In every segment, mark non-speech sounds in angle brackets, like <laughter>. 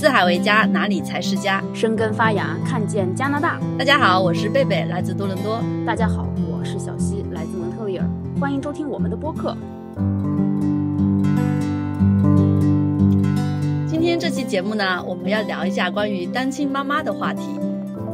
四海为家，哪里才是家？生根发芽，看见加拿大。大家好，我是贝贝，来自多伦多。大家好，我是小溪，来自蒙特利尔。欢迎收听我们的播客。今天这期节目呢，我们要聊一下关于单亲妈妈的话题。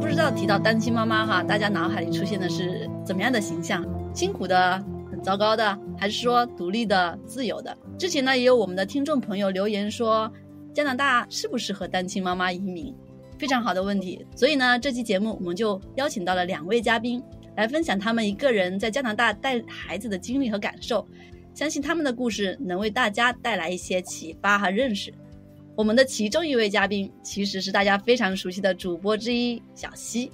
不知道提到单亲妈妈哈，大家脑海里出现的是怎么样的形象？辛苦的、很糟糕的，还是说独立的、自由的？之前呢，也有我们的听众朋友留言说。加拿大适不适合单亲妈妈移民？非常好的问题。所以呢，这期节目我们就邀请到了两位嘉宾来分享他们一个人在加拿大带孩子的经历和感受。相信他们的故事能为大家带来一些启发和认识。我们的其中一位嘉宾其实是大家非常熟悉的主播之一小西。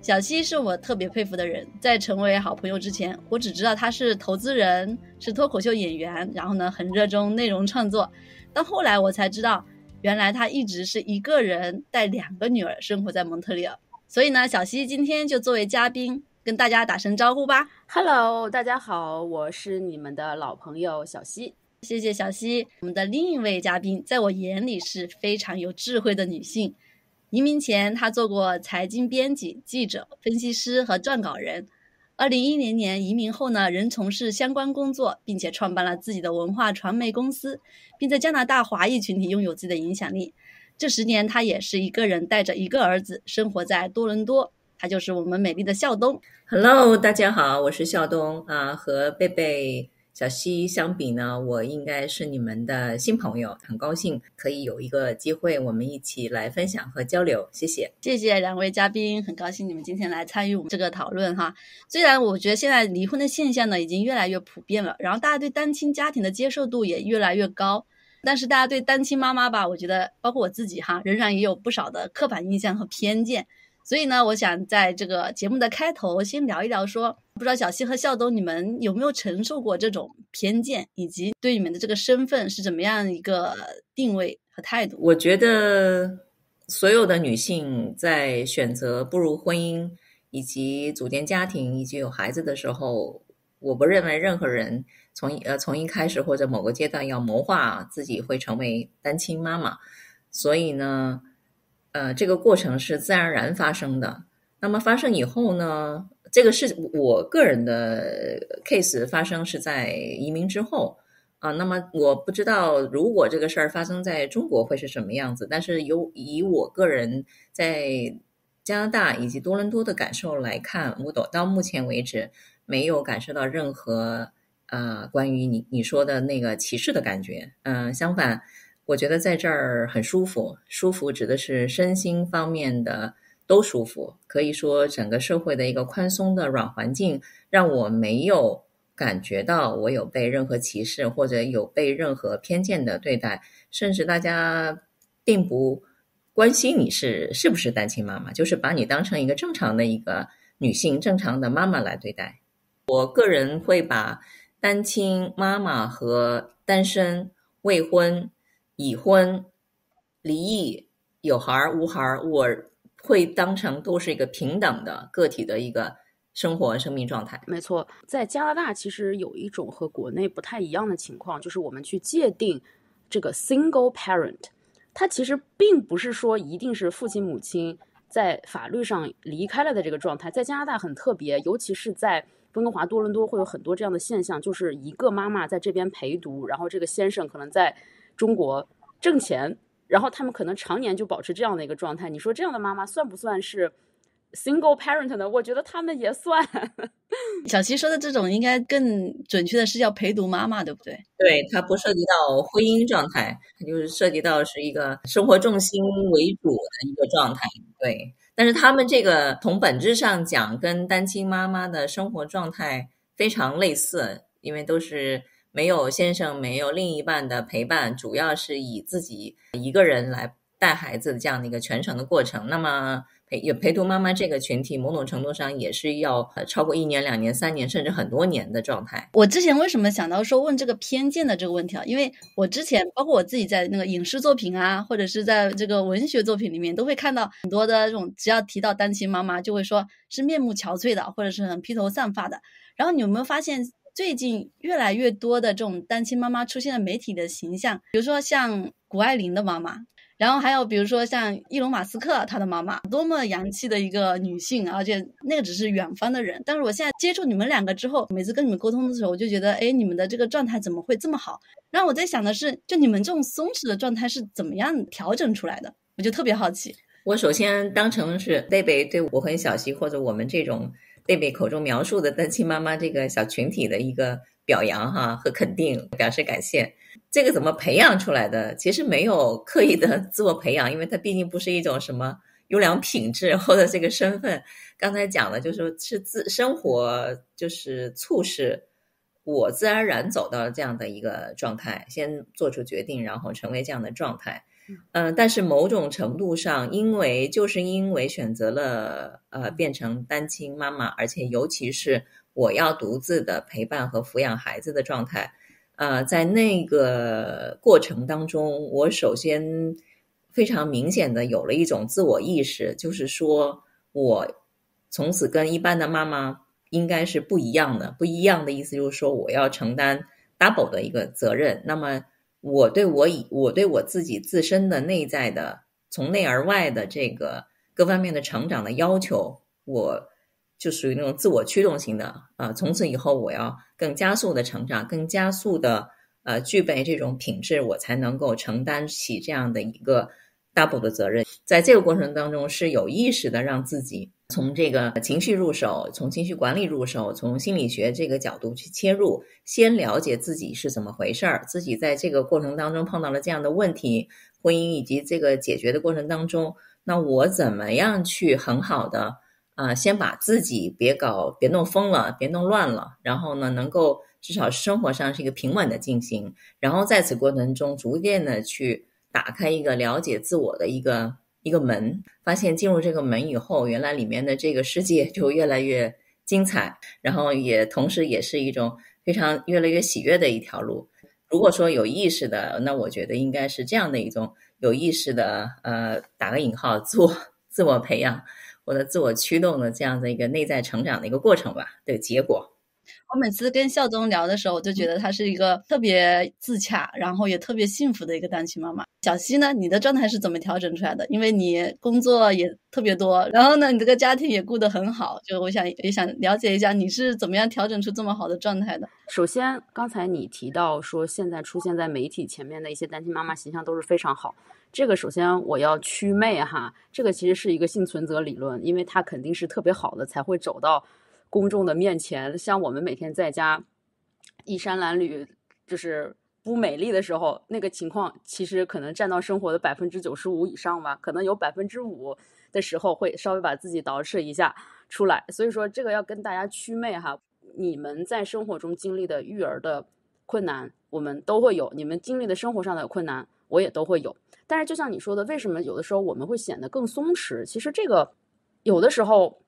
小西是我特别佩服的人。在成为好朋友之前，我只知道他是投资人，是脱口秀演员，然后呢，很热衷内容创作。到后来我才知道。原来她一直是一个人带两个女儿生活在蒙特利尔，所以呢，小西今天就作为嘉宾跟大家打声招呼吧。Hello，大家好，我是你们的老朋友小西。谢谢小西。我们的另一位嘉宾，在我眼里是非常有智慧的女性。移民前，她做过财经编辑、记者、分析师和撰稿人。二零一零年移民后呢，仍从事相关工作，并且创办了自己的文化传媒公司，并在加拿大华裔群体拥有自己的影响力。这十年，他也是一个人带着一个儿子生活在多伦多。他就是我们美丽的校东。Hello，大家好，我是校东啊，和贝贝。小西相比呢，我应该是你们的新朋友，很高兴可以有一个机会，我们一起来分享和交流。谢谢，谢谢两位嘉宾，很高兴你们今天来参与我们这个讨论哈。虽然我觉得现在离婚的现象呢已经越来越普遍了，然后大家对单亲家庭的接受度也越来越高，但是大家对单亲妈妈吧，我觉得包括我自己哈，仍然也有不少的刻板印象和偏见。所以呢，我想在这个节目的开头先聊一聊，说不知道小西和校董你们有没有承受过这种偏见，以及对你们的这个身份是怎么样一个定位和态度？我觉得所有的女性在选择步入婚姻以及组建家庭以及有孩子的时候，我不认为任何人从呃从一开始或者某个阶段要谋划自己会成为单亲妈妈，所以呢。呃，这个过程是自然而然发生的。那么发生以后呢？这个事，我个人的 case 发生是在移民之后啊。那么我不知道，如果这个事儿发生在中国会是什么样子。但是由以我个人在加拿大以及多伦多的感受来看，我到到目前为止没有感受到任何啊关于你你说的那个歧视的感觉。嗯，相反。我觉得在这儿很舒服，舒服指的是身心方面的都舒服。可以说，整个社会的一个宽松的软环境，让我没有感觉到我有被任何歧视或者有被任何偏见的对待，甚至大家并不关心你是是不是单亲妈妈，就是把你当成一个正常的一个女性、正常的妈妈来对待。我个人会把单亲妈妈和单身未婚。已婚、离异、有孩儿、无孩儿，我会当成都是一个平等的个体的一个生活、生命状态。没错，在加拿大其实有一种和国内不太一样的情况，就是我们去界定这个 single parent，它其实并不是说一定是父亲母亲在法律上离开了的这个状态。在加拿大很特别，尤其是在温哥华、多伦多会有很多这样的现象，就是一个妈妈在这边陪读，然后这个先生可能在。中国挣钱，然后他们可能常年就保持这样的一个状态。你说这样的妈妈算不算是 single parent 呢？我觉得他们也算。<laughs> 小七说的这种应该更准确的是叫陪读妈妈，对不对？对，它不涉及到婚姻状态，它就是涉及到是一个生活重心为主的一个状态。对，但是他们这个从本质上讲，跟单亲妈妈的生活状态非常类似，因为都是。没有先生，没有另一半的陪伴，主要是以自己一个人来带孩子的这样的一个全程的过程。那么陪有陪读妈妈这个群体，某种程度上也是要超过一年、两年、三年，甚至很多年的状态。我之前为什么想到说问这个偏见的这个问题啊？因为我之前包括我自己在那个影视作品啊，或者是在这个文学作品里面，都会看到很多的这种，只要提到单亲妈妈，就会说是面目憔悴的，或者是很披头散发的。然后你有没有发现？最近越来越多的这种单亲妈妈出现了媒体的形象，比如说像谷爱凌的妈妈，然后还有比如说像伊隆马斯克他的妈妈，多么洋气的一个女性，而且那个只是远方的人。但是我现在接触你们两个之后，每次跟你们沟通的时候，我就觉得，哎，你们的这个状态怎么会这么好？然后我在想的是，就你们这种松弛的状态是怎么样调整出来的？我就特别好奇。我首先当成是贝贝对我和小溪或者我们这种贝贝口中描述的单亲妈妈这个小群体的一个表扬哈和肯定，表示感谢。这个怎么培养出来的？其实没有刻意的自我培养，因为它毕竟不是一种什么优良品质或者这个身份。刚才讲了，就是是自生活就是促使我自然而然走到这样的一个状态，先做出决定，然后成为这样的状态。嗯，但是某种程度上，因为就是因为选择了呃变成单亲妈妈，而且尤其是我要独自的陪伴和抚养孩子的状态，呃，在那个过程当中，我首先非常明显的有了一种自我意识，就是说我从此跟一般的妈妈应该是不一样的。不一样的意思就是说，我要承担 double 的一个责任。那么。我对我以我对我自己自身的内在的从内而外的这个各方面的成长的要求，我就属于那种自我驱动型的啊。从此以后，我要更加速的成长，更加速的呃，具备这种品质，我才能够承担起这样的一个 double 的责任。在这个过程当中，是有意识的让自己。从这个情绪入手，从情绪管理入手，从心理学这个角度去切入，先了解自己是怎么回事儿，自己在这个过程当中碰到了这样的问题，婚姻以及这个解决的过程当中，那我怎么样去很好的啊，先把自己别搞别弄疯了，别弄乱了，然后呢，能够至少生活上是一个平稳的进行，然后在此过程中逐渐的去打开一个了解自我的一个。一个门，发现进入这个门以后，原来里面的这个世界就越来越精彩，然后也同时也是一种非常越来越喜悦的一条路。如果说有意识的，那我觉得应该是这样的一种有意识的，呃，打个引号，做自我培养或者自我驱动的这样的一个内在成长的一个过程吧，的结果。我每次跟孝宗聊的时候，我就觉得他是一个特别自洽，然后也特别幸福的一个单亲妈妈。小西呢，你的状态是怎么调整出来的？因为你工作也特别多，然后呢，你这个家庭也顾得很好。就我想也想了解一下，你是怎么样调整出这么好的状态的？首先，刚才你提到说，现在出现在媒体前面的一些单亲妈妈形象都是非常好。这个首先我要祛魅哈，这个其实是一个幸存者理论，因为她肯定是特别好的才会走到。公众的面前，像我们每天在家衣衫褴褛，就是不美丽的时候，那个情况其实可能占到生活的百分之九十五以上吧。可能有百分之五的时候，会稍微把自己捯饬一下出来。所以说，这个要跟大家祛魅哈。你们在生活中经历的育儿的困难，我们都会有；你们经历的生活上的困难，我也都会有。但是，就像你说的，为什么有的时候我们会显得更松弛？其实，这个有的时候，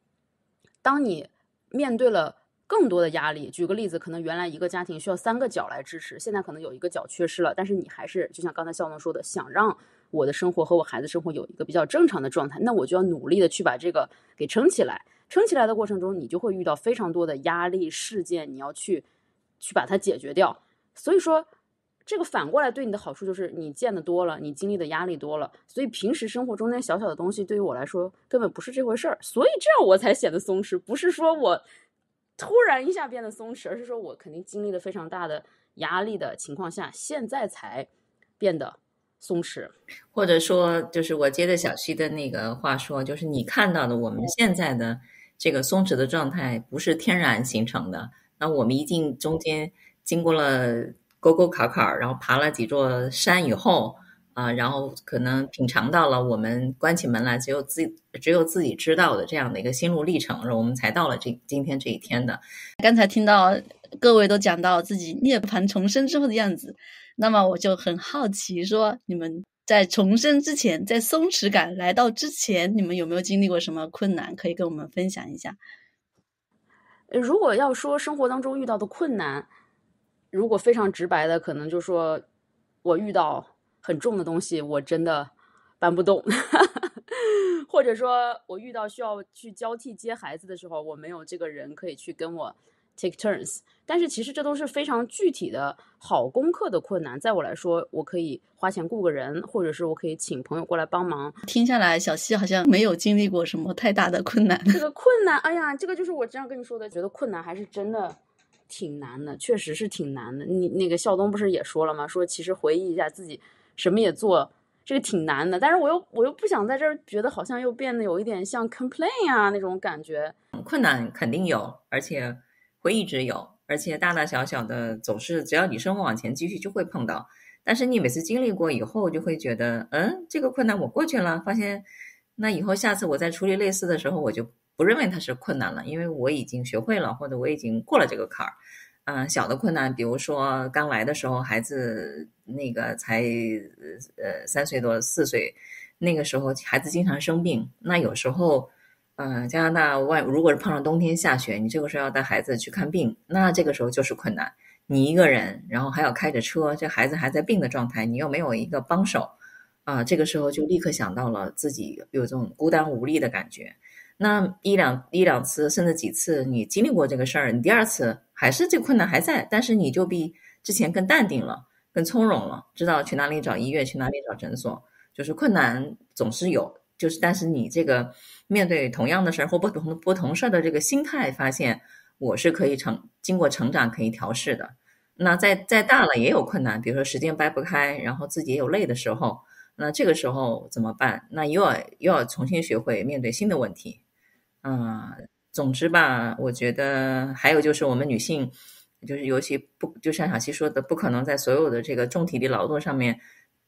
当你。面对了更多的压力，举个例子，可能原来一个家庭需要三个脚来支持，现在可能有一个脚缺失了，但是你还是就像刚才肖总说的，想让我的生活和我孩子生活有一个比较正常的状态，那我就要努力的去把这个给撑起来。撑起来的过程中，你就会遇到非常多的压力事件，你要去去把它解决掉。所以说。这个反过来对你的好处就是，你见的多了，你经历的压力多了，所以平时生活中间小小的东西，对于我来说根本不是这回事儿。所以这样我才显得松弛，不是说我突然一下变得松弛，而是说我肯定经历了非常大的压力的情况下，现在才变得松弛。或者说，就是我接着小溪的那个话说，就是你看到的我们现在的这个松弛的状态，不是天然形成的，那我们一定中间经过了。沟沟坎坎，然后爬了几座山以后啊，然后可能品尝到了我们关起门来只有自只有自己知道的这样的一个心路历程，我们才到了这今天这一天的。刚才听到各位都讲到自己涅槃重生之后的样子，那么我就很好奇，说你们在重生之前，在松弛感来到之前，你们有没有经历过什么困难？可以跟我们分享一下。如果要说生活当中遇到的困难，如果非常直白的，可能就说，我遇到很重的东西，我真的搬不动；<laughs> 或者说，我遇到需要去交替接孩子的时候，我没有这个人可以去跟我 take turns。但是其实这都是非常具体的好功课的困难，在我来说，我可以花钱雇个人，或者是我可以请朋友过来帮忙。听下来，小溪好像没有经历过什么太大的困难。这个困难，哎呀，这个就是我经常跟你说的，觉得困难还是真的。挺难的，确实是挺难的。你那个校东不是也说了吗？说其实回忆一下自己什么也做，这个挺难的。但是我又我又不想在这儿觉得好像又变得有一点像 complain 啊那种感觉。困难肯定有，而且会一直有，而且大大小小的总是只要你生活往前继续就会碰到。但是你每次经历过以后，就会觉得嗯，这个困难我过去了，发现那以后下次我再处理类似的时候我就。不认为它是困难了，因为我已经学会了，或者我已经过了这个坎儿。嗯，小的困难，比如说刚来的时候，孩子那个才呃三岁多四岁，那个时候孩子经常生病。那有时候，嗯，加拿大外如果是碰上冬天下雪，你这个时候要带孩子去看病，那这个时候就是困难。你一个人，然后还要开着车，这孩子还在病的状态，你又没有一个帮手，啊，这个时候就立刻想到了自己有这种孤单无力的感觉。那一两一两次，甚至几次，你经历过这个事儿，你第二次还是这个困难还在，但是你就比之前更淡定了，更从容了，知道去哪里找医院，去哪里找诊所。就是困难总是有，就是但是你这个面对同样的事儿或不同不同事儿的这个心态，发现我是可以成经过成长可以调试的。那再再大了也有困难，比如说时间掰不开，然后自己也有累的时候，那这个时候怎么办？那又要又要重新学会面对新的问题。嗯，总之吧，我觉得还有就是我们女性，就是尤其不，就像小溪说的，不可能在所有的这个重体力劳动上面，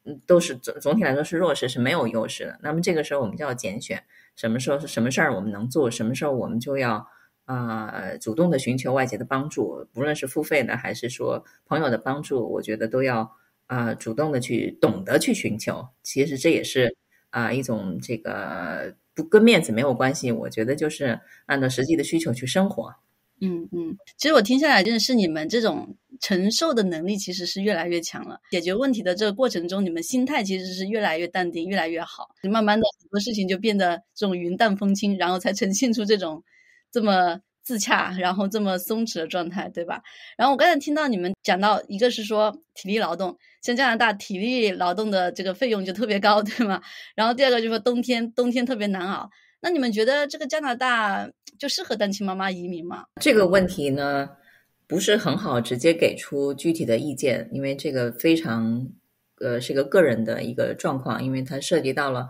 嗯，都是总总体来说是弱势，是没有优势的。那么这个时候，我们就要拣选什么时候是什么事儿我们能做，什么时候我们就要啊，主动的寻求外界的帮助，无论是付费的还是说朋友的帮助，我觉得都要啊，主动的去懂得去寻求。其实这也是啊，一种这个。不跟面子没有关系，我觉得就是按照实际的需求去生活。嗯嗯，其实我听下来，真的是你们这种承受的能力其实是越来越强了。解决问题的这个过程中，你们心态其实是越来越淡定，越来越好。慢慢的，很多事情就变得这种云淡风轻，然后才呈现出这种这么。自洽，然后这么松弛的状态，对吧？然后我刚才听到你们讲到，一个是说体力劳动，像加拿大体力劳动的这个费用就特别高，对吗？然后第二个就是说冬天，冬天特别难熬。那你们觉得这个加拿大就适合单亲妈妈移民吗？这个问题呢，不是很好直接给出具体的意见，因为这个非常，呃，是个个人的一个状况，因为它涉及到了。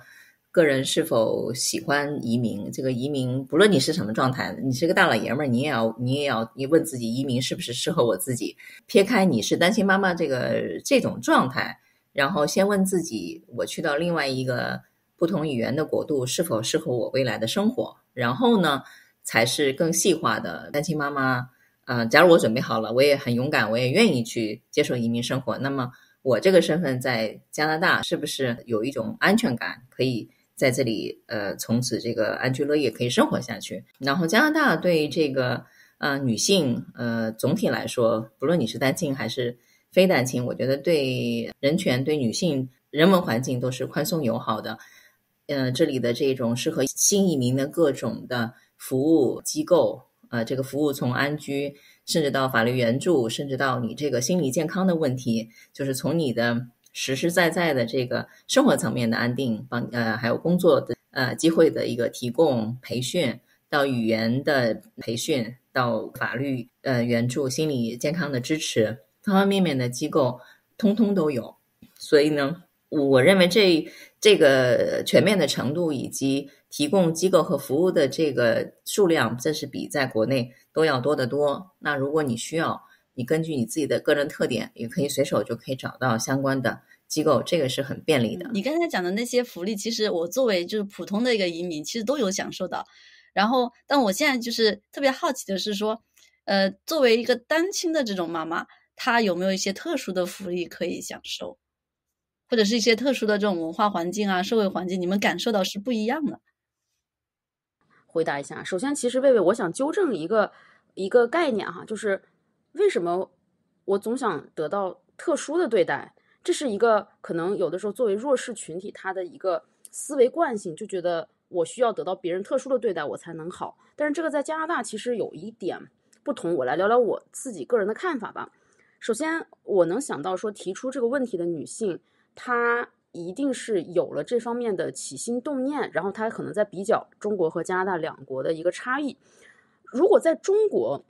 个人是否喜欢移民？这个移民，不论你是什么状态，你是个大老爷们儿，你也要，你也要，你问自己，移民是不是适合我自己？撇开你是单亲妈妈这个这种状态，然后先问自己，我去到另外一个不同语言的国度是否适合我未来的生活？然后呢，才是更细化的单亲妈妈。嗯，假如我准备好了，我也很勇敢，我也愿意去接受移民生活，那么我这个身份在加拿大是不是有一种安全感？可以。在这里，呃，从此这个安居乐业可以生活下去。然后加拿大对这个，呃，女性，呃，总体来说，不论你是单亲还是非单亲，我觉得对人权、对女性人文环境都是宽松友好的。嗯，这里的这种适合新移民的各种的服务机构，呃，这个服务从安居，甚至到法律援助，甚至到你这个心理健康的问题，就是从你的。实实在在的这个生活层面的安定，帮呃还有工作的呃机会的一个提供培训，到语言的培训，到法律呃援助、心理健康的支持，方方面面的机构通通都有。所以呢，我认为这这个全面的程度以及提供机构和服务的这个数量，这是比在国内都要多得多。那如果你需要，你根据你自己的个人特点，也可以随手就可以找到相关的机构，这个是很便利的。你刚才讲的那些福利，其实我作为就是普通的一个移民，其实都有享受到。然后，但我现在就是特别好奇的是说，呃，作为一个单亲的这种妈妈，她有没有一些特殊的福利可以享受，或者是一些特殊的这种文化环境啊、社会环境，你们感受到是不一样的。回答一下，首先，其实魏魏，我想纠正一个一个概念哈，就是。为什么我总想得到特殊的对待？这是一个可能有的时候作为弱势群体他的一个思维惯性，就觉得我需要得到别人特殊的对待，我才能好。但是这个在加拿大其实有一点不同，我来聊聊我自己个人的看法吧。首先，我能想到说提出这个问题的女性，她一定是有了这方面的起心动念，然后她可能在比较中国和加拿大两国的一个差异。如果在中国，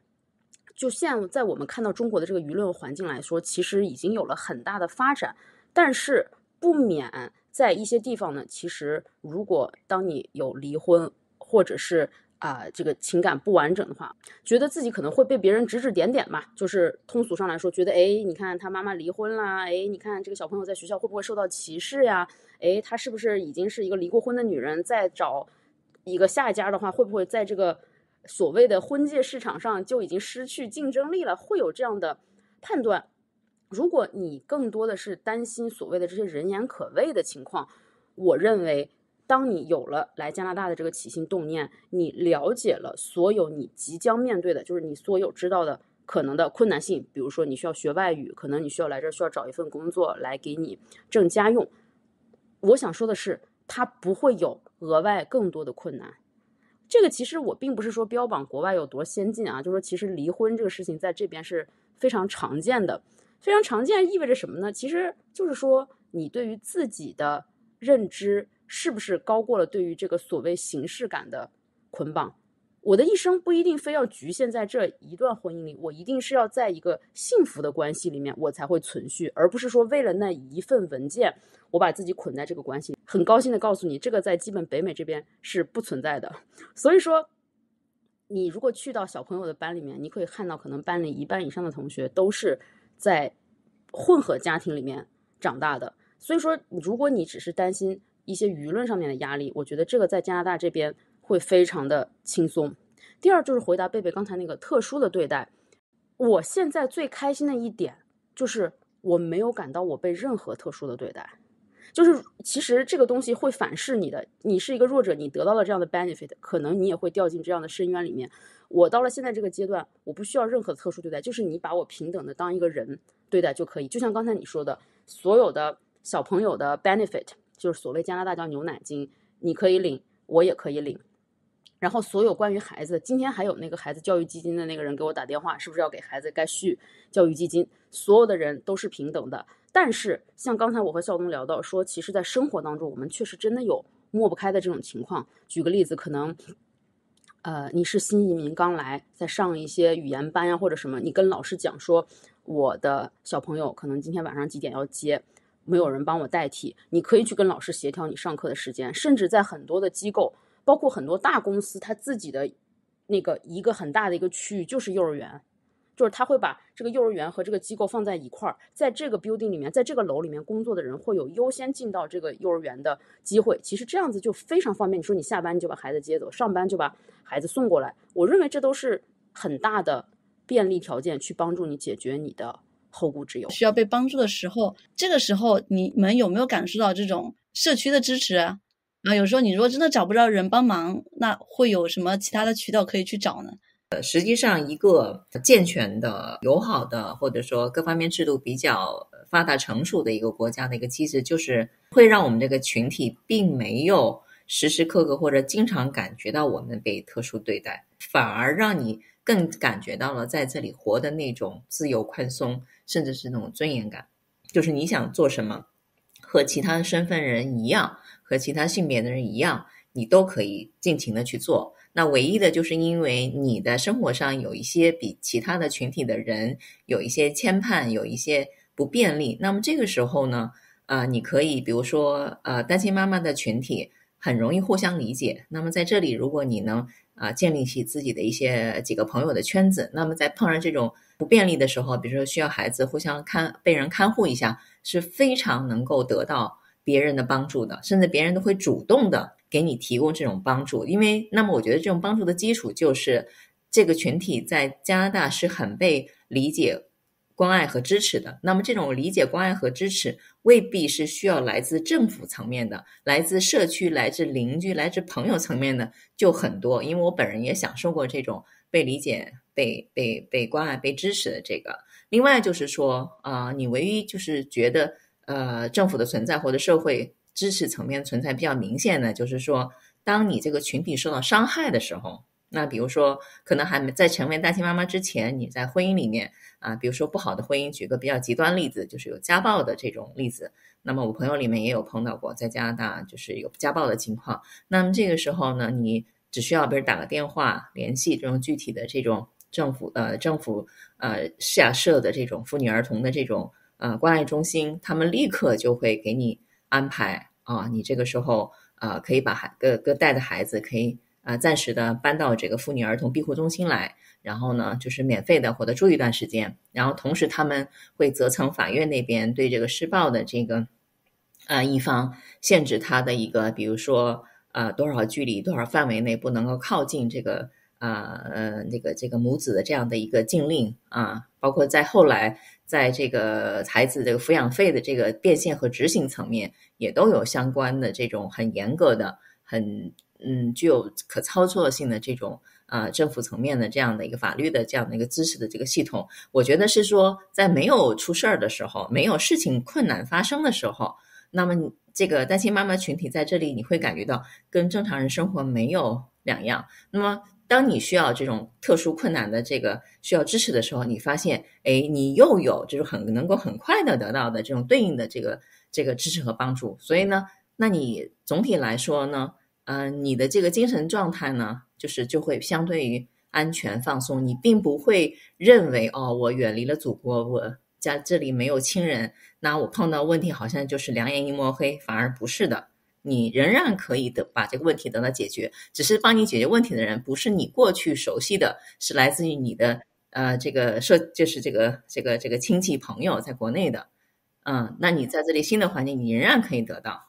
就现在，我们看到中国的这个舆论环境来说，其实已经有了很大的发展，但是不免在一些地方呢。其实，如果当你有离婚，或者是啊这个情感不完整的话，觉得自己可能会被别人指指点点嘛。就是通俗上来说，觉得哎，你看他妈妈离婚啦，哎，你看这个小朋友在学校会不会受到歧视呀？哎，他是不是已经是一个离过婚的女人在找一个下家的话，会不会在这个？所谓的婚介市场上就已经失去竞争力了，会有这样的判断。如果你更多的是担心所谓的这些人言可畏的情况，我认为，当你有了来加拿大的这个起心动念，你了解了所有你即将面对的，就是你所有知道的可能的困难性，比如说你需要学外语，可能你需要来这需要找一份工作来给你挣家用。我想说的是，它不会有额外更多的困难。这个其实我并不是说标榜国外有多先进啊，就是说其实离婚这个事情在这边是非常常见的。非常常见意味着什么呢？其实就是说你对于自己的认知是不是高过了对于这个所谓形式感的捆绑。我的一生不一定非要局限在这一段婚姻里，我一定是要在一个幸福的关系里面，我才会存续，而不是说为了那一份文件，我把自己捆在这个关系。很高兴的告诉你，这个在基本北美这边是不存在的。<laughs> 所以说，你如果去到小朋友的班里面，你可以看到，可能班里一半以上的同学都是在混合家庭里面长大的。所以说，如果你只是担心一些舆论上面的压力，我觉得这个在加拿大这边。会非常的轻松。第二就是回答贝贝刚才那个特殊的对待。我现在最开心的一点就是我没有感到我被任何特殊的对待。就是其实这个东西会反噬你的。你是一个弱者，你得到了这样的 benefit，可能你也会掉进这样的深渊里面。我到了现在这个阶段，我不需要任何特殊对待，就是你把我平等的当一个人对待就可以。就像刚才你说的，所有的小朋友的 benefit，就是所谓加拿大叫牛奶金，你可以领，我也可以领。然后，所有关于孩子，今天还有那个孩子教育基金的那个人给我打电话，是不是要给孩子该续教育基金？所有的人都是平等的。但是，像刚才我和校东聊到说，其实，在生活当中，我们确实真的有抹不开的这种情况。举个例子，可能，呃，你是新移民刚来，在上一些语言班呀，或者什么，你跟老师讲说，我的小朋友可能今天晚上几点要接，没有人帮我代替，你可以去跟老师协调你上课的时间，甚至在很多的机构。包括很多大公司，它自己的那个一个很大的一个区域就是幼儿园，就是他会把这个幼儿园和这个机构放在一块儿，在这个 building 里面，在这个楼里面工作的人会有优先进到这个幼儿园的机会。其实这样子就非常方便，你说你下班你就把孩子接走，上班就把孩子送过来。我认为这都是很大的便利条件，去帮助你解决你的后顾之忧。需要被帮助的时候，这个时候你们有没有感受到这种社区的支持？啊，有时候你如果真的找不着人帮忙，那会有什么其他的渠道可以去找呢？呃，实际上，一个健全的、友好的，或者说各方面制度比较发达、成熟的一个国家的一个机制，就是会让我们这个群体并没有时时刻刻或者经常感觉到我们被特殊对待，反而让你更感觉到了在这里活的那种自由、宽松，甚至是那种尊严感。就是你想做什么，和其他的身份人一样。和其他性别的人一样，你都可以尽情的去做。那唯一的，就是因为你的生活上有一些比其他的群体的人有一些牵绊，有一些不便利。那么这个时候呢，啊，你可以比如说，呃，单亲妈妈的群体很容易互相理解。那么在这里，如果你能啊建立起自己的一些几个朋友的圈子，那么在碰上这种不便利的时候，比如说需要孩子互相看被人看护一下，是非常能够得到。别人的帮助的，甚至别人都会主动的给你提供这种帮助，因为那么我觉得这种帮助的基础就是这个群体在加拿大是很被理解、关爱和支持的。那么这种理解、关爱和支持未必是需要来自政府层面的，来自社区、来自邻居、来自朋友层面的就很多。因为我本人也享受过这种被理解、被被被关爱、被支持的这个。另外就是说，啊，你唯一就是觉得。呃，政府的存在或者社会支持层面存在比较明显呢，就是说，当你这个群体受到伤害的时候，那比如说，可能还没在成为单亲妈妈之前，你在婚姻里面啊，比如说不好的婚姻，举个比较极端例子，就是有家暴的这种例子。那么我朋友里面也有碰到过，在加拿大就是有家暴的情况。那么这个时候呢，你只需要比如打个电话联系这种具体的这种政府呃政府呃下设的这种妇女儿童的这种。呃，关爱中心，他们立刻就会给你安排啊！你这个时候，呃，可以把孩各各带的孩子，可以啊，暂时的搬到这个妇女儿童庇护中心来，然后呢，就是免费的或者住一段时间。然后同时，他们会责成法院那边对这个施暴的这个呃一方，限制他的一个，比如说呃多少距离、多少范围内不能够靠近这个啊呃那个这个母子的这样的一个禁令啊，包括在后来。在这个孩子这个抚养费的这个变现和执行层面，也都有相关的这种很严格的、很嗯具有可操作性的这种啊政府层面的这样的一个法律的这样的一个支持的这个系统。我觉得是说，在没有出事儿的时候，没有事情困难发生的时候，那么这个单亲妈妈群体在这里，你会感觉到跟正常人生活没有两样。那么。当你需要这种特殊困难的这个需要支持的时候，你发现，哎，你又有就是很能够很快的得到的这种对应的这个这个支持和帮助。所以呢，那你总体来说呢，嗯，你的这个精神状态呢，就是就会相对于安全放松。你并不会认为哦，我远离了祖国，我家这里没有亲人，那我碰到问题好像就是两眼一抹黑，反而不是的。你仍然可以得把这个问题得到解决，只是帮你解决问题的人不是你过去熟悉的，是来自于你的呃这个社就是这个这个这个亲戚朋友在国内的，嗯，那你在这里新的环境你仍然可以得到，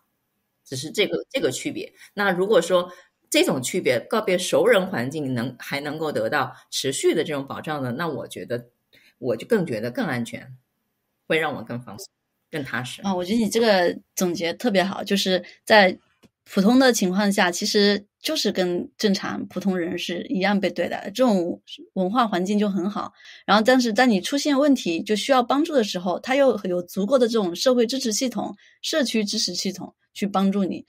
只是这个这个区别。那如果说这种区别告别熟人环境能还能够得到持续的这种保障呢，那我觉得我就更觉得更安全，会让我更放松。更踏实啊！我觉得你这个总结特别好，就是在普通的情况下，其实就是跟正常普通人是一样被对待，这种文化环境就很好。然后，但是在你出现问题就需要帮助的时候，它又有足够的这种社会支持系统、社区支持系统去帮助你。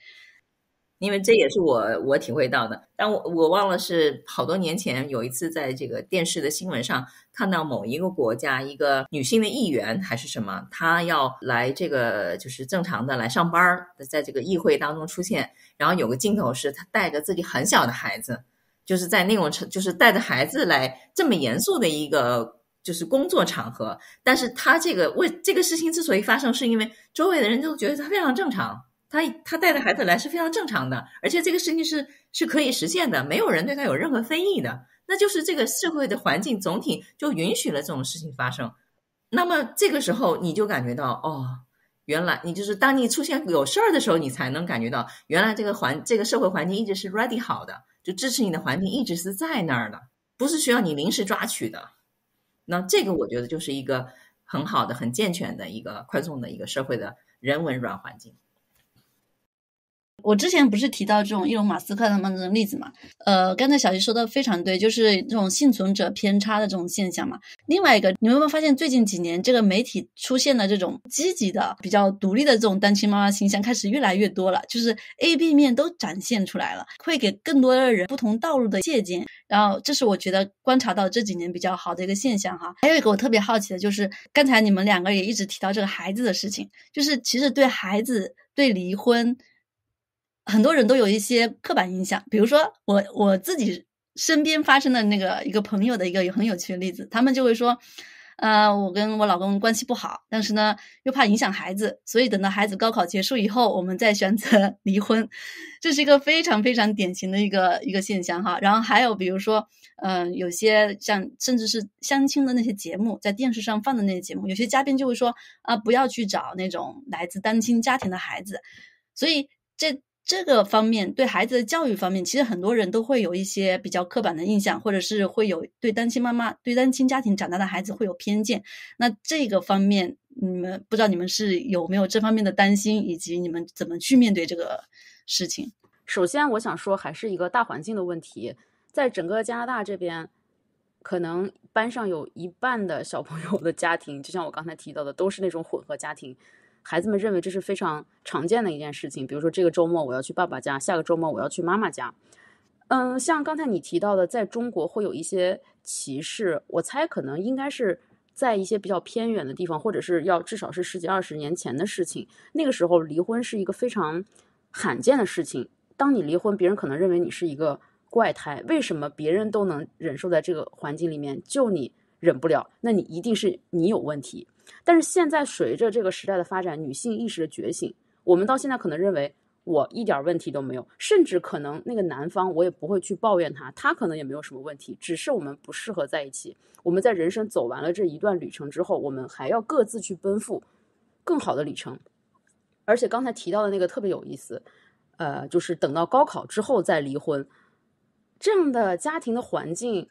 因为这也是我我体会到的，但我我忘了是好多年前有一次在这个电视的新闻上看到某一个国家一个女性的议员还是什么，她要来这个就是正常的来上班，在这个议会当中出现，然后有个镜头是她带着自己很小的孩子，就是在那种场就是带着孩子来这么严肃的一个就是工作场合，但是她这个为这个事情之所以发生，是因为周围的人都觉得她非常正常。他他带着孩子来是非常正常的，而且这个事情是是可以实现的，没有人对他有任何非议的。那就是这个社会的环境总体就允许了这种事情发生。那么这个时候你就感觉到哦，原来你就是当你出现有事儿的时候，你才能感觉到原来这个环这个社会环境一直是 ready 好的，就支持你的环境一直是在那儿的，不是需要你临时抓取的。那这个我觉得就是一个很好的、很健全的一个宽松的一个社会的人文软环境。我之前不是提到这种伊隆马斯克他们的例子嘛？呃，刚才小徐说的非常对，就是这种幸存者偏差的这种现象嘛。另外一个，你有没有发现最近几年这个媒体出现的这种积极的、比较独立的这种单亲妈妈形象开始越来越多了？就是 A、B 面都展现出来了，会给更多的人不同道路的借鉴。然后，这是我觉得观察到这几年比较好的一个现象哈。还有一个我特别好奇的就是，刚才你们两个也一直提到这个孩子的事情，就是其实对孩子、对离婚。很多人都有一些刻板印象，比如说我我自己身边发生的那个一个朋友的一个很有趣的例子，他们就会说，呃，我跟我老公关系不好，但是呢又怕影响孩子，所以等到孩子高考结束以后，我们再选择 <laughs> 离婚，这是一个非常非常典型的一个一个现象哈。然后还有比如说，嗯，有些像甚至是相亲的那些节目，在电视上放的那些节目，有些嘉宾就会说，啊，不要去找那种来自单亲家庭的孩子，所以这。这个方面对孩子的教育方面，其实很多人都会有一些比较刻板的印象，或者是会有对单亲妈妈、对单亲家庭长大的孩子会有偏见。那这个方面，你们不知道你们是有没有这方面的担心，以及你们怎么去面对这个事情？首先，我想说还是一个大环境的问题，在整个加拿大这边，可能班上有一半的小朋友的家庭，就像我刚才提到的，都是那种混合家庭。孩子们认为这是非常常见的一件事情。比如说，这个周末我要去爸爸家，下个周末我要去妈妈家。嗯，像刚才你提到的，在中国会有一些歧视。我猜可能应该是在一些比较偏远的地方，或者是要至少是十几二十年前的事情。那个时候离婚是一个非常罕见的事情。当你离婚，别人可能认为你是一个怪胎。为什么别人都能忍受在这个环境里面，就你忍不了？那你一定是你有问题。但是现在随着这个时代的发展，女性意识的觉醒，我们到现在可能认为我一点问题都没有，甚至可能那个男方我也不会去抱怨他，他可能也没有什么问题，只是我们不适合在一起。我们在人生走完了这一段旅程之后，我们还要各自去奔赴更好的旅程。而且刚才提到的那个特别有意思，呃，就是等到高考之后再离婚，这样的家庭的环境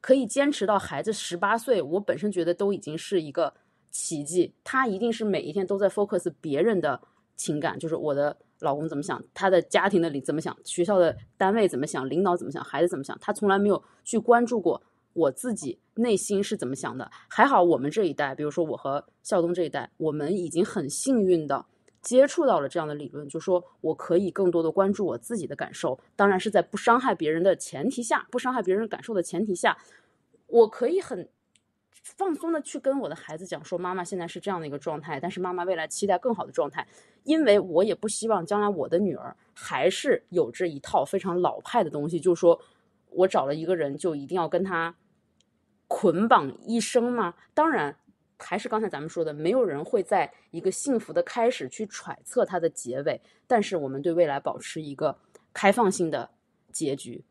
可以坚持到孩子十八岁，我本身觉得都已经是一个。奇迹，他一定是每一天都在 focus 别人的情感，就是我的老公怎么想，他的家庭的里怎么想，学校的单位怎么想，领导怎么想，孩子怎么想，他从来没有去关注过我自己内心是怎么想的。还好我们这一代，比如说我和孝东这一代，我们已经很幸运的接触到了这样的理论，就说我可以更多的关注我自己的感受，当然是在不伤害别人的前提下，不伤害别人感受的前提下，我可以很。放松的去跟我的孩子讲说，妈妈现在是这样的一个状态，但是妈妈未来期待更好的状态，因为我也不希望将来我的女儿还是有这一套非常老派的东西，就是说我找了一个人就一定要跟他捆绑一生吗？当然，还是刚才咱们说的，没有人会在一个幸福的开始去揣测它的结尾，但是我们对未来保持一个开放性的结局，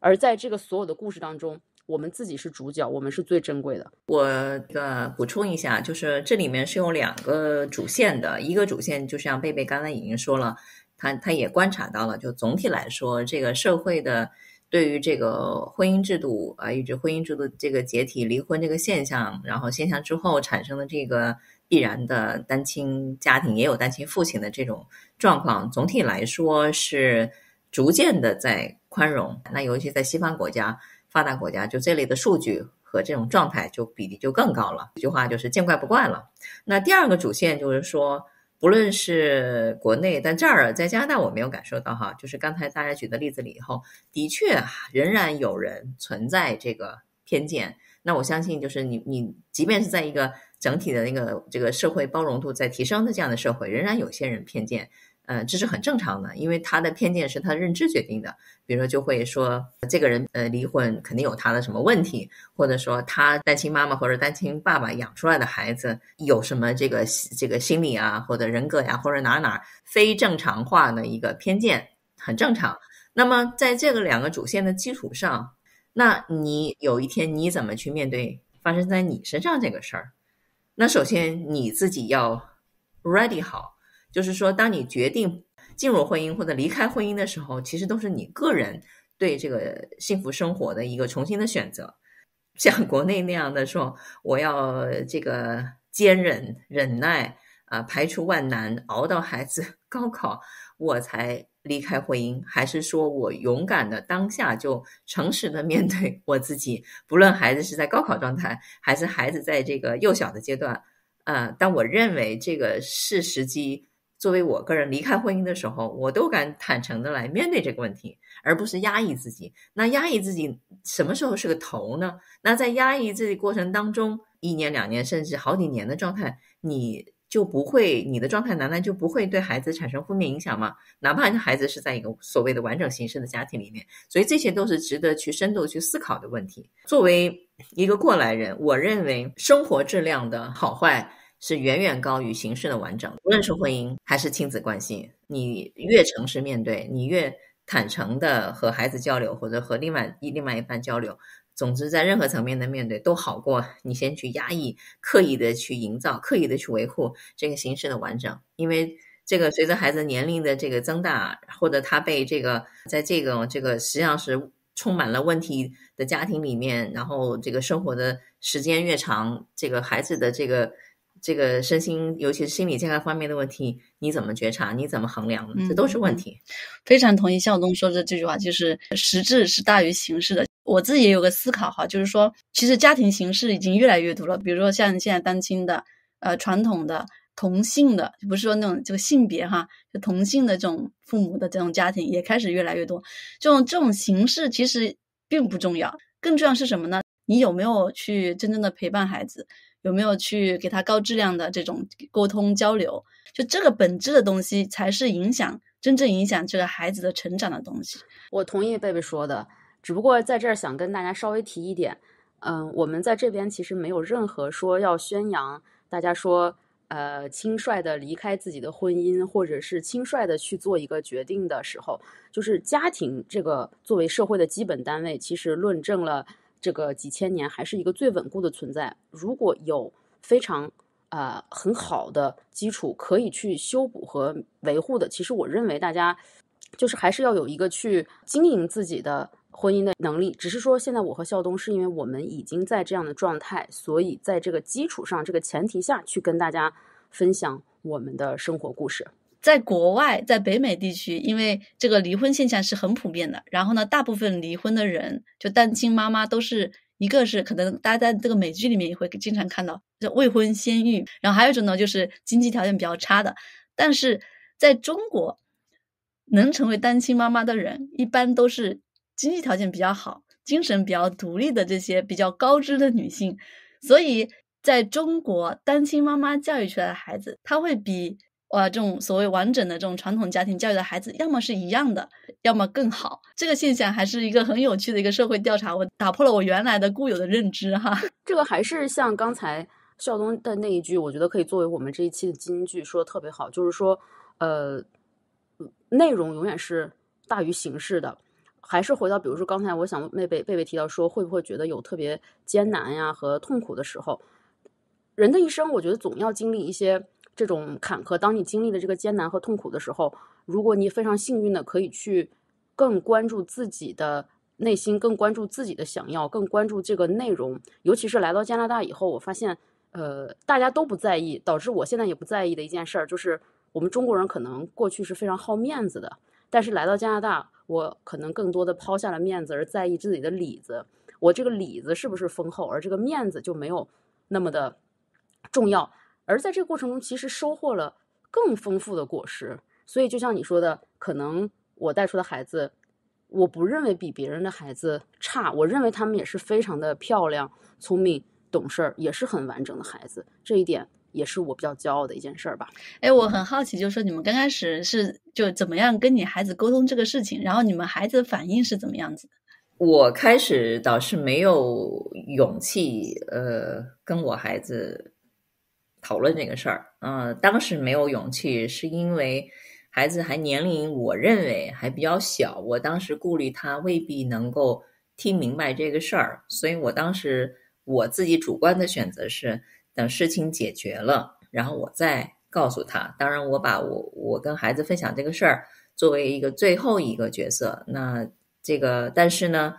而在这个所有的故事当中。我们自己是主角，我们是最珍贵的。我的补充一下，就是这里面是有两个主线的，一个主线就像贝贝刚才已经说了，他他也观察到了，就总体来说，这个社会的对于这个婚姻制度啊，以及婚姻制度这个解体、离婚这个现象，然后现象之后产生的这个必然的单亲家庭，也有单亲父亲的这种状况，总体来说是逐渐的在宽容。那尤其在西方国家。发达国家就这类的数据和这种状态，就比例就更高了。一句话就是见怪不怪了。那第二个主线就是说，不论是国内，但这儿在加拿大我没有感受到哈，就是刚才大家举的例子里以后，的确仍然有人存在这个偏见。那我相信，就是你你，即便是在一个整体的那个这个社会包容度在提升的这样的社会，仍然有些人偏见。嗯，这是很正常的，因为他的偏见是他认知决定的。比如说，就会说这个人呃离婚肯定有他的什么问题，或者说他单亲妈妈或者单亲爸爸养出来的孩子有什么这个这个心理啊，或者人格呀，或者哪哪非正常化的一个偏见，很正常。那么在这个两个主线的基础上，那你有一天你怎么去面对发生在你身上这个事儿？那首先你自己要 ready 好。就是说，当你决定进入婚姻或者离开婚姻的时候，其实都是你个人对这个幸福生活的一个重新的选择。像国内那样的说，我要这个坚忍忍耐啊，排除万难，熬到孩子 <laughs> 高考，我才离开婚姻；还是说我勇敢的当下就诚实的面对我自己，不论孩子是在高考状态，还是孩子在这个幼小的阶段，啊，但我认为这个是时机。作为我个人离开婚姻的时候，我都敢坦诚的来面对这个问题，而不是压抑自己。那压抑自己什么时候是个头呢？那在压抑自己过程当中，一年两年，甚至好几年的状态，你就不会，你的状态难道就不会对孩子产生负面影响吗？哪怕孩子是在一个所谓的完整形式的家庭里面，所以这些都是值得去深度去思考的问题。作为一个过来人，我认为生活质量的好坏。是远远高于形式的完整，无论是婚姻还是亲子关系，你越诚实面对，你越坦诚的和孩子交流，或者和另外一另外一半交流。总之，在任何层面的面对，都好过你先去压抑、刻意的去营造、刻意的去维护这个形式的完整。因为这个随着孩子年龄的这个增大，或者他被这个在这种这个实际上是充满了问题的家庭里面，然后这个生活的时间越长，这个孩子的这个。这个身心，尤其是心理健康方面的问题，你怎么觉察？你怎么衡量？这都是问题。非常同意向东说的这句话，就是实质是大于形式的。我自己也有个思考哈，就是说，其实家庭形式已经越来越多了。比如说像现在单亲的，呃，传统的同性的，不是说那种这个性别哈，就同性的这种父母的这种家庭也开始越来越多。这种这种形式其实并不重要，更重要是什么呢？你有没有去真正的陪伴孩子？有没有去给他高质量的这种沟通交流？就这个本质的东西，才是影响真正影响这个孩子的成长的东西。我同意贝贝说的，只不过在这儿想跟大家稍微提一点，嗯，我们在这边其实没有任何说要宣扬大家说呃轻率的离开自己的婚姻，或者是轻率的去做一个决定的时候，就是家庭这个作为社会的基本单位，其实论证了。这个几千年还是一个最稳固的存在。如果有非常呃很好的基础可以去修补和维护的，其实我认为大家就是还是要有一个去经营自己的婚姻的能力。只是说现在我和孝东是因为我们已经在这样的状态，所以在这个基础上、这个前提下去跟大家分享我们的生活故事。在国外，在北美地区，因为这个离婚现象是很普遍的。然后呢，大部分离婚的人就单亲妈妈都是一个是可能大家在这个美剧里面也会经常看到，就未婚先孕。然后还有一种呢，就是经济条件比较差的。但是在中国，能成为单亲妈妈的人，一般都是经济条件比较好、精神比较独立的这些比较高知的女性。所以在中国，单亲妈妈教育出来的孩子，他会比。哇，这种所谓完整的这种传统家庭教育的孩子，要么是一样的，要么更好。这个现象还是一个很有趣的一个社会调查，我打破了我原来的固有的认知哈。<laughs> 这个还是像刚才孝东的那一句，我觉得可以作为我们这一期的金句，说的特别好，就是说，呃，内容永远是大于形式的。还是回到，比如说刚才我想贝贝贝贝提到说，会不会觉得有特别艰难呀和痛苦的时候？人的一生，我觉得总要经历一些。这种坎坷，当你经历了这个艰难和痛苦的时候，如果你非常幸运的可以去更关注自己的内心，更关注自己的想要，更关注这个内容。尤其是来到加拿大以后，我发现，呃，大家都不在意，导致我现在也不在意的一件事儿，就是我们中国人可能过去是非常好面子的，但是来到加拿大，我可能更多的抛下了面子，而在意自己的里子。我这个里子是不是丰厚，而这个面子就没有那么的重要。而在这个过程中，其实收获了更丰富的果实。所以，就像你说的，可能我带出的孩子，我不认为比别人的孩子差。我认为他们也是非常的漂亮、聪明、懂事儿，也是很完整的孩子。这一点也是我比较骄傲的一件事儿吧。哎，我很好奇，就是说你们刚开始是就怎么样跟你孩子沟通这个事情，然后你们孩子的反应是怎么样子？我开始倒是没有勇气，呃，跟我孩子。讨论这个事儿，嗯，当时没有勇气，是因为孩子还年龄，我认为还比较小，我当时顾虑他未必能够听明白这个事儿，所以我当时我自己主观的选择是等事情解决了，然后我再告诉他。当然，我把我我跟孩子分享这个事儿作为一个最后一个角色。那这个，但是呢，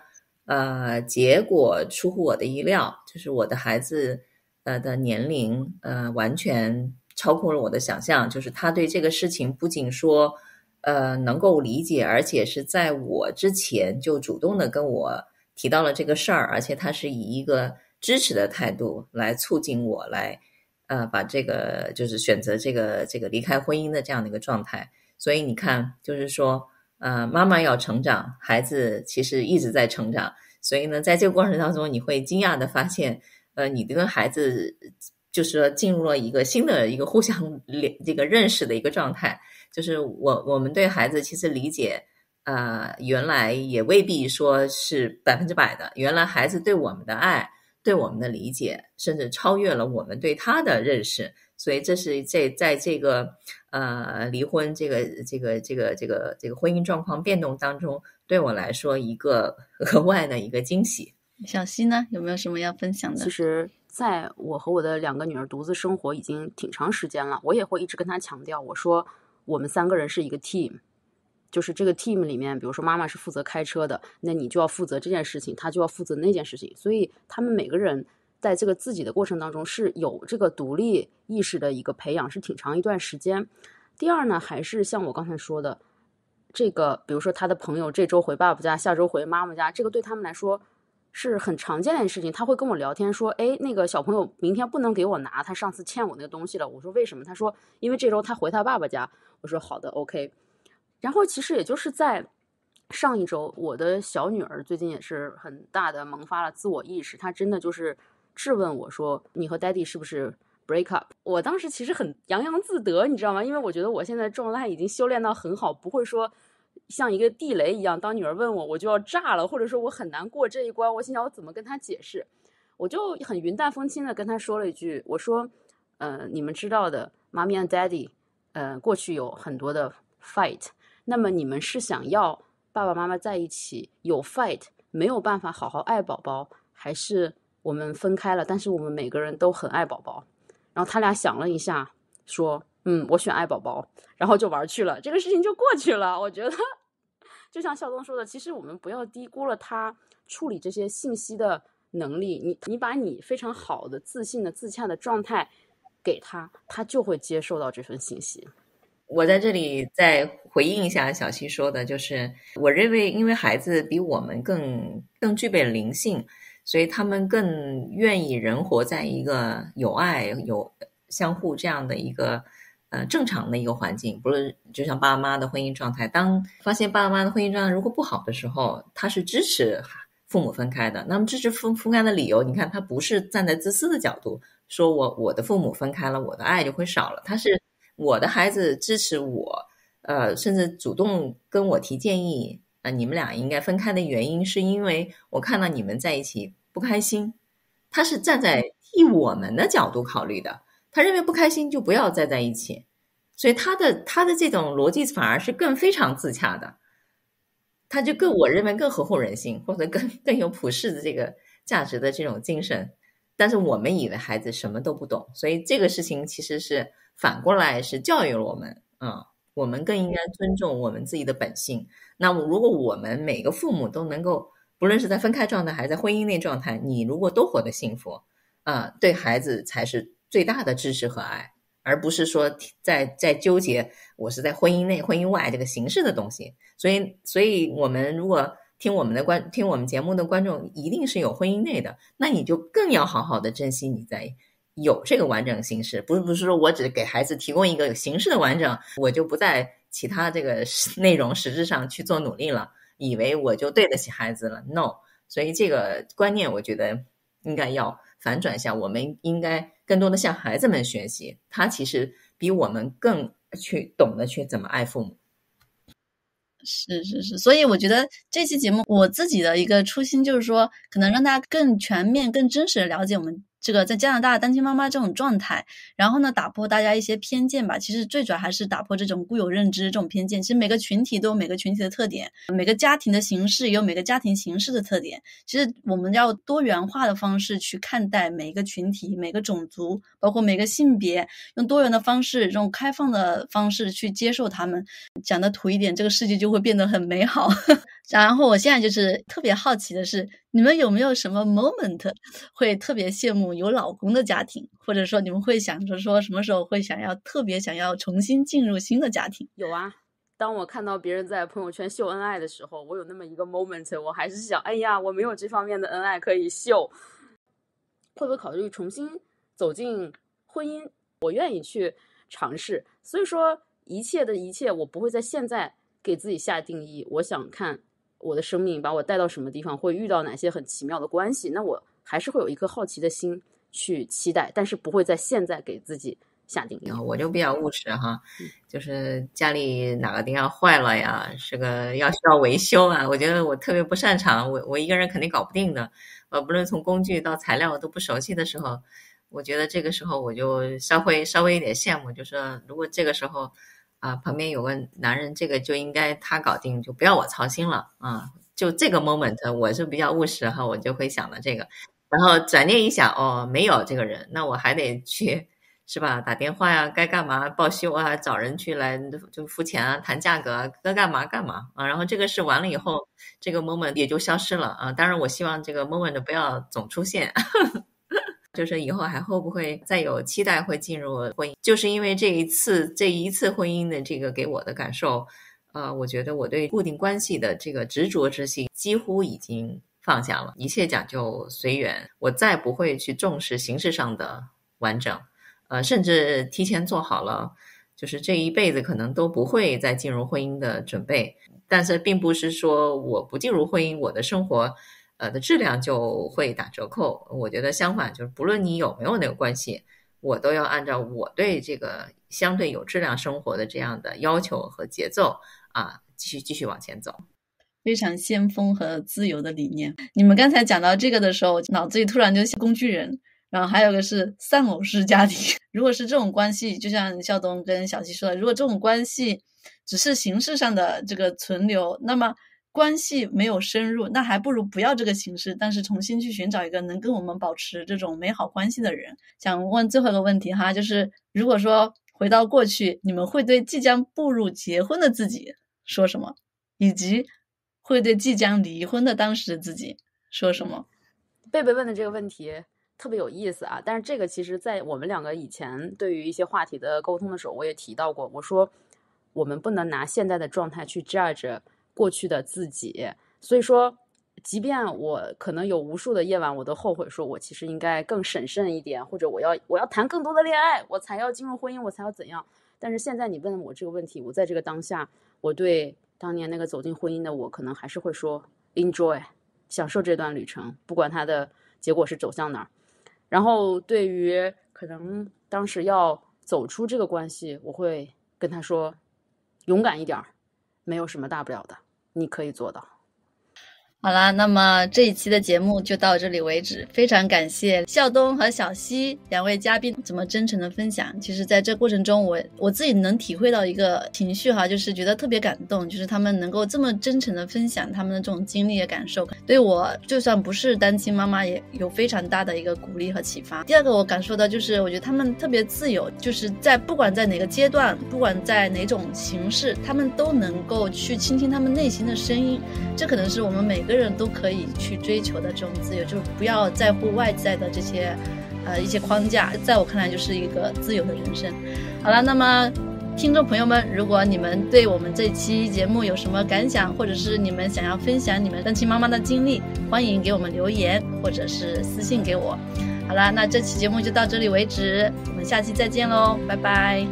呃，结果出乎我的意料，就是我的孩子。呃的年龄，呃，完全超过了我的想象。就是他对这个事情不仅说，呃，能够理解，而且是在我之前就主动的跟我提到了这个事儿，而且他是以一个支持的态度来促进我来，呃，把这个就是选择这个这个离开婚姻的这样的一个状态。所以你看，就是说，呃，妈妈要成长，孩子其实一直在成长。所以呢，在这个过程当中，你会惊讶的发现。呃，你跟孩子就是说进入了一个新的一个互相这个认识的一个状态，就是我我们对孩子其实理解，呃，原来也未必说是百分之百的。原来孩子对我们的爱、对我们的理解，甚至超越了我们对他的认识。所以这是这在这个呃离婚这个这个这个这个这个婚姻状况变动当中，对我来说一个 <laughs> 额外的一个惊喜。小溪呢？有没有什么要分享的？其实，在我和我的两个女儿独自生活已经挺长时间了。我也会一直跟她强调，我说我们三个人是一个 team，就是这个 team 里面，比如说妈妈是负责开车的，那你就要负责这件事情，她就要负责那件事情。所以他们每个人在这个自己的过程当中是有这个独立意识的一个培养，是挺长一段时间。第二呢，还是像我刚才说的，这个比如说他的朋友这周回爸爸家，下周回妈妈家，这个对他们来说。是很常见的事情，他会跟我聊天说：“哎，那个小朋友明天不能给我拿他上次欠我那个东西了。”我说：“为什么？”他说：“因为这周他回他爸爸家。”我说：“好的，OK。”然后其实也就是在上一周，我的小女儿最近也是很大的萌发了自我意识，她真的就是质问我说：“你和 Daddy 是不是 break up？” 我当时其实很洋洋自得，你知道吗？因为我觉得我现在状态已经修炼到很好，不会说。像一个地雷一样，当女儿问我，我就要炸了，或者说我很难过这一关。我心想，我怎么跟她解释？我就很云淡风轻的跟她说了一句：“我说，呃，你们知道的，妈咪 and daddy，呃，过去有很多的 fight。那么你们是想要爸爸妈妈在一起有 fight，没有办法好好爱宝宝，还是我们分开了，但是我们每个人都很爱宝宝？”然后他俩想了一下，说。嗯，我选爱宝宝，然后就玩去了，这个事情就过去了。我觉得，<laughs> 就像孝东说的，其实我们不要低估了他处理这些信息的能力。你你把你非常好的自信的自洽的状态给他，他就会接受到这份信息。我在这里再回应一下小溪说的，就是我认为，因为孩子比我们更更具备灵性，所以他们更愿意人活在一个有爱、有相互这样的一个。呃，正常的一个环境，不论就像爸爸妈妈的婚姻状态，当发现爸爸妈妈的婚姻状态如果不好的时候，他是支持父母分开的。那么支持分分开的理由，你看他不是站在自私的角度，说我我的父母分开了，我的爱就会少了。他是我的孩子支持我，呃，甚至主动跟我提建议啊，你们俩应该分开的原因是因为我看到你们在一起不开心。他是站在替我们的角度考虑的。他认为不开心就不要再在一起，所以他的他的这种逻辑反而是更非常自洽的，他就更我认为更合乎人性，或者更更有普世的这个价值的这种精神。但是我们以为孩子什么都不懂，所以这个事情其实是反过来是教育了我们，啊，我们更应该尊重我们自己的本性。那么如果我们每个父母都能够，不论是在分开状态还是在婚姻内状态，你如果都活得幸福，啊，对孩子才是。最大的支持和爱，而不是说在在纠结我是在婚姻内、婚姻外这个形式的东西。所以，所以我们如果听我们的观、听我们节目的观众，一定是有婚姻内的，那你就更要好好的珍惜你在有这个完整形式。不，是不是说我只给孩子提供一个形式的完整，我就不在其他这个 <laughs> 内容实质上去做努力了，以为我就对得起孩子了。No，所以这个观念，我觉得应该要。反转下，我们应该更多的向孩子们学习，他其实比我们更去懂得去怎么爱父母。是是是，所以我觉得这期节目我自己的一个初心就是说，可能让大家更全面、更真实的了解我们。这个在加拿大单亲妈妈这种状态，然后呢，打破大家一些偏见吧。其实最主要还是打破这种固有认知、这种偏见。其实每个群体都有每个群体的特点，每个家庭的形式也有每个家庭形式的特点。其实我们要多元化的方式去看待每一个群体、每个种族，包括每个性别，用多元的方式、这种开放的方式去接受他们。讲的土一点，这个世界就会变得很美好。然后我现在就是特别好奇的是，你们有没有什么 moment 会特别羡慕有老公的家庭，或者说你们会想着说什么时候会想要特别想要重新进入新的家庭？有啊，当我看到别人在朋友圈秀恩爱的时候，我有那么一个 moment，我还是想，哎呀，我没有这方面的恩爱可以秀，会不会考虑重新走进婚姻？我愿意去尝试。所以说，一切的一切，我不会在现在给自己下定义，我想看。我的生命把我带到什么地方，会遇到哪些很奇妙的关系？那我还是会有一颗好奇的心去期待，但是不会在现在给自己下定义。我就比较务实哈，就是家里哪个地方坏了呀，是个要需要维修啊，我觉得我特别不擅长，我我一个人肯定搞不定的。呃，不论从工具到材料都不熟悉的时候，我觉得这个时候我就稍微稍微有点羡慕，就是说如果这个时候。啊，旁边有个男人，这个就应该他搞定，就不要我操心了啊！就这个 moment，我是比较务实哈，我就会想到这个，然后转念一想，哦，没有这个人，那我还得去，是吧？打电话呀，该干嘛报修啊，找人去来就付钱啊，谈价格，该干嘛干嘛啊！然后这个事完了以后，这个 moment 也就消失了啊。当然，我希望这个 moment 不要总出现。呵 <laughs> 呵就是以后还会不会再有期待会进入婚姻？就是因为这一次这一次婚姻的这个给我的感受，呃，我觉得我对固定关系的这个执着之心几乎已经放下了，一切讲究随缘。我再不会去重视形式上的完整，呃，甚至提前做好了，就是这一辈子可能都不会再进入婚姻的准备。但是并不是说我不进入婚姻，我的生活。呃，的质量就会打折扣。我觉得相反，就是不论你有没有那个关系，我都要按照我对这个相对有质量生活的这样的要求和节奏啊，继续继续往前走，非常先锋和自由的理念。你们刚才讲到这个的时候，脑子里突然就想工具人，然后还有个是丧偶式家庭。<laughs> 如果是这种关系，就像肖东跟小西说的，如果这种关系只是形式上的这个存留，那么。关系没有深入，那还不如不要这个形式，但是重新去寻找一个能跟我们保持这种美好关系的人。想问最后一个问题哈，就是如果说回到过去，你们会对即将步入结婚的自己说什么，以及会对即将离婚的当时的自己说什么？贝贝问的这个问题特别有意思啊！但是这个其实，在我们两个以前对于一些话题的沟通的时候，我也提到过，我说我们不能拿现在的状态去 judge。过去的自己，所以说，即便我可能有无数的夜晚，我都后悔，说我其实应该更审慎一点，或者我要我要谈更多的恋爱，我才要进入婚姻，我才要怎样？但是现在你问我这个问题，我在这个当下，我对当年那个走进婚姻的我，可能还是会说，enjoy，享受这段旅程，不管它的结果是走向哪儿。然后对于可能当时要走出这个关系，我会跟他说，勇敢一点。没有什么大不了的，你可以做到。好啦，那么这一期的节目就到这里为止。非常感谢笑东和小西两位嘉宾怎么真诚的分享。其实，在这过程中，我我自己能体会到一个情绪哈，就是觉得特别感动，就是他们能够这么真诚的分享他们的这种经历的感受，对我就算不是单亲妈妈，也有非常大的一个鼓励和启发。第二个，我感受到就是，我觉得他们特别自由，就是在不管在哪个阶段，不管在哪种形式，他们都能够去倾听他们内心的声音，这可能是我们每个。每个人都可以去追求的这种自由，就是不要在乎外在的这些，呃，一些框架，在我看来就是一个自由的人生。好了，那么听众朋友们，如果你们对我们这期节目有什么感想，或者是你们想要分享你们单亲妈妈的经历，欢迎给我们留言，或者是私信给我。好了，那这期节目就到这里为止，我们下期再见喽，拜拜。